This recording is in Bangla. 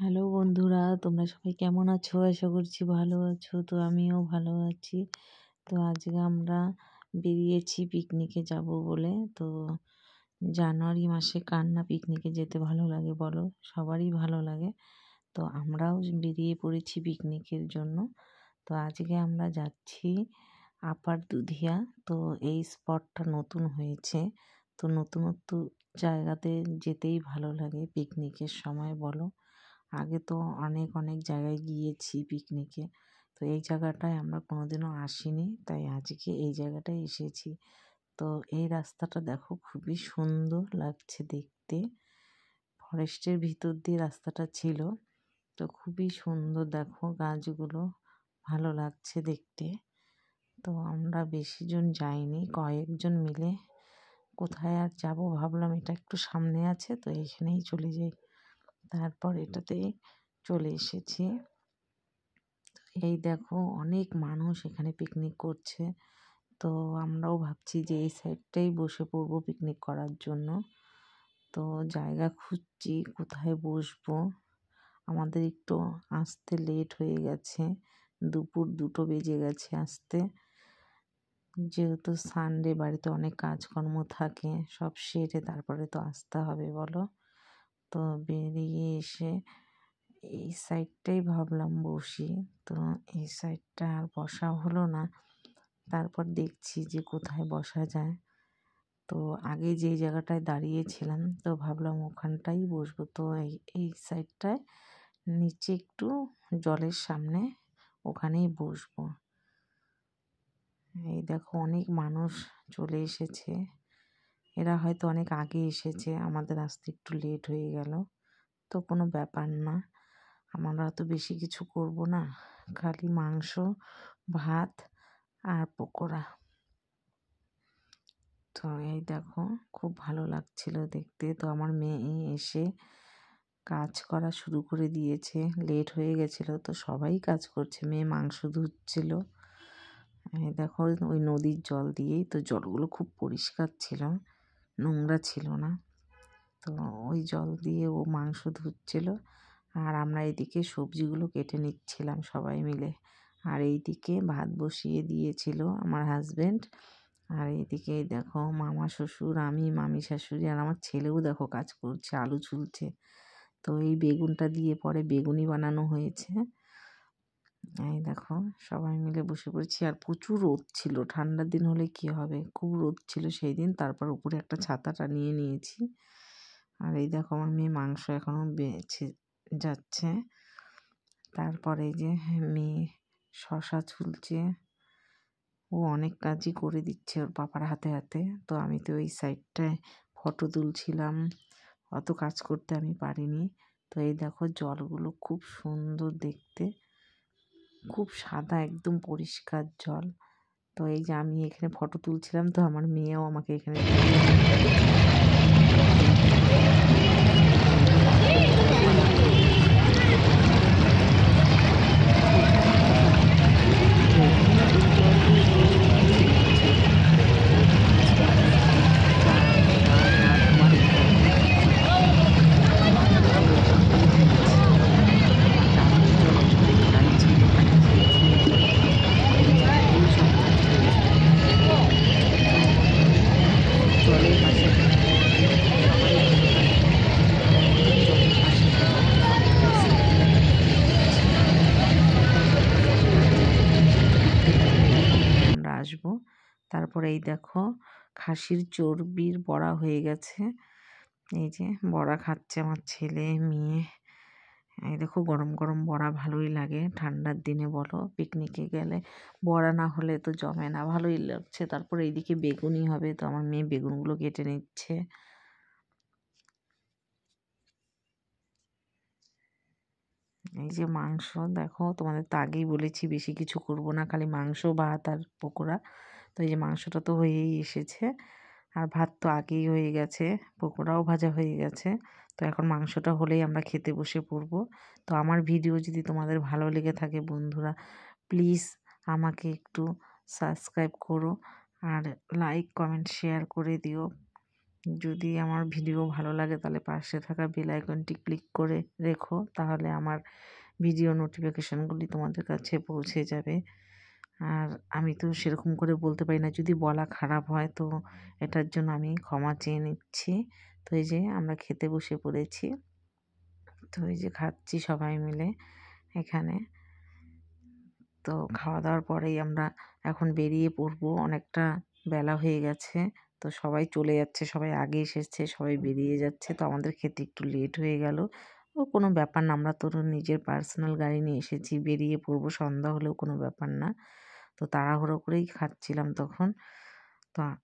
হ্যালো বন্ধুরা তোমরা সবাই কেমন আছো আশা করছি ভালো আছো তো আমিও ভালো আছি তো আজকে আমরা বেরিয়েছি পিকনিকে যাব বলে তো জানুয়ারি মাসে কান্না পিকনিকে যেতে ভালো লাগে বলো সবারই ভালো লাগে তো আমরাও বেরিয়ে পড়েছি পিকনিকের জন্য তো আজকে আমরা যাচ্ছি আপার দুধিয়া তো এই স্পটটা নতুন হয়েছে তো নতুনত্ব জায়গাতে যেতেই ভালো লাগে পিকনিকের সময় বলো আগে তো অনেক অনেক জায়গায় গিয়েছি পিকনিকে তো এই জায়গাটায় আমরা কোনোদিনও আসিনি তাই আজকে এই জায়গাটায় এসেছি তো এই রাস্তাটা দেখো খুবই সুন্দর লাগছে দেখতে ফরেস্টের ভিতর দিয়ে রাস্তাটা ছিল তো খুবই সুন্দর দেখো গাছগুলো ভালো লাগছে দেখতে তো আমরা বেশিজন যাইনি কয়েকজন মিলে কোথায় আর যাব ভাবলাম এটা একটু সামনে আছে তো এখানেই চলে যাই তারপর এটাতে চলে এসেছি এই দেখো অনেক মানুষ এখানে পিকনিক করছে তো আমরাও ভাবছি যে এই সাইডটাই বসে পড়বো পিকনিক করার জন্য তো জায়গা খুঁজছি কোথায় বসবো আমাদের একটু আসতে লেট হয়ে গেছে দুপুর দুটো বেজে গেছে আসতে যেহেতু সানডে বাড়িতে অনেক কাজকর্ম থাকে সব সেরে তারপরে তো আসতে হবে বলো তো বেরিয়ে এসে এই সাইডটাই ভাবলাম বসি তো এই সাইডটা আর বসা হলো না তারপর দেখছি যে কোথায় বসা যায় তো আগে যে জায়গাটায় দাঁড়িয়েছিলাম তো ভাবলাম ওখানটাই বসবো তো এই এই সাইডটায় নিচে একটু জলের সামনে ওখানেই বসবো এই দেখো অনেক মানুষ চলে এসেছে এরা হয়তো অনেক আগে এসেছে আমাদের আসতে একটু লেট হয়ে গেল তো কোনো ব্যাপার না আমরা তো বেশি কিছু করব না খালি মাংস ভাত আর পকোড়া তো এই দেখো খুব ভালো লাগছিল দেখতে তো আমার মেয়ে এসে কাজ করা শুরু করে দিয়েছে লেট হয়ে গেছিল তো সবাই কাজ করছে মেয়ে মাংস ধুচ্ছিল দেখো ওই নদীর জল দিয়েই তো জলগুলো খুব পরিষ্কার ছিল নোংরা ছিল না তো ওই জল দিয়ে ও মাংস ধুচ্ছিল আর আমরা এদিকে সবজিগুলো কেটে নিচ্ছিলাম সবাই মিলে আর এইদিকে ভাত বসিয়ে দিয়েছিল আমার হাজব্যান্ড আর এইদিকে দেখো মামা শ্বশুর আমি মামি শাশুড়ি আর আমার ছেলেও দেখো কাজ করছে আলু ঝুলছে তো এই বেগুনটা দিয়ে পরে বেগুনি বানানো হয়েছে এই দেখো সবাই মিলে বসে পড়েছি আর প্রচুর রোদ ছিল ঠান্ডার দিন হলে কি হবে খুব রোদ ছিল সেই দিন তারপর উপরে একটা ছাতাটা নিয়ে নিয়েছি আর এই দেখো আমার মেয়ে মাংস এখনও বেছে যাচ্ছে তারপরে যে মেয়ে শশা ছুলছে ও অনেক কাজই করে দিচ্ছে ওর পাপার হাতে হাতে তো আমি তো ওই সাইডটায় ফটো তুলছিলাম অত কাজ করতে আমি পারিনি তো এই দেখো জলগুলো খুব সুন্দর দেখতে খুব সাদা একদম পরিষ্কার জল তো এই যে আমি এখানে ফটো তুলছিলাম তো আমার মেয়েও আমাকে এখানে আসব তারপরে এই দেখো খাসির চর্বির বড়া হয়ে গেছে এই যে বড়া খাচ্ছে আমার ছেলে মেয়ে এই দেখো গরম গরম বড়া ভালোই লাগে ঠান্ডার দিনে বলো পিকনিকে গেলে বড়া না হলে তো জমে না ভালোই লাগছে তারপর এইদিকে বেগুনই হবে তো আমার মেয়ে বেগুনগুলো কেটে নিচ্ছে এই যে মাংস দেখো তোমাদের তো আগেই বলেছি বেশি কিছু করব না খালি মাংস ভাত আর পকোড়া তো এই যে মাংসটা তো হয়েই এসেছে আর ভাত তো আগেই হয়ে গেছে পকোড়াও ভাজা হয়ে গেছে তো এখন মাংসটা হলেই আমরা খেতে বসে পড়ব তো আমার ভিডিও যদি তোমাদের ভালো লেগে থাকে বন্ধুরা প্লিজ আমাকে একটু সাবস্ক্রাইব করো আর লাইক কমেন্ট শেয়ার করে দিও যদি আমার ভিডিও ভালো লাগে তাহলে পাশে থাকা বেল আইকনটি ক্লিক করে রেখো তাহলে আমার ভিডিও নোটিফিকেশানগুলি তোমাদের কাছে পৌঁছে যাবে আর আমি তো সেরকম করে বলতে পারি না যদি বলা খারাপ হয় তো এটার জন্য আমি ক্ষমা চেয়ে নিচ্ছি তো এই যে আমরা খেতে বসে পড়েছি তো এই যে খাচ্ছি সবাই মিলে এখানে তো খাওয়া দাওয়ার পরেই আমরা এখন বেরিয়ে পড়বো অনেকটা বেলা হয়ে গেছে তো সবাই চলে যাচ্ছে সবাই আগে এসেছে সবাই বেরিয়ে যাচ্ছে তো আমাদের খেতে একটু লেট হয়ে গেল ও কোনো ব্যাপার না আমরা তো নিজের পার্সোনাল গাড়ি নিয়ে এসেছি বেরিয়ে পড়বো সন্ধ্যা হলেও কোনো ব্যাপার না তো তাড়াহুড়ো করেই খাচ্ছিলাম তখন তো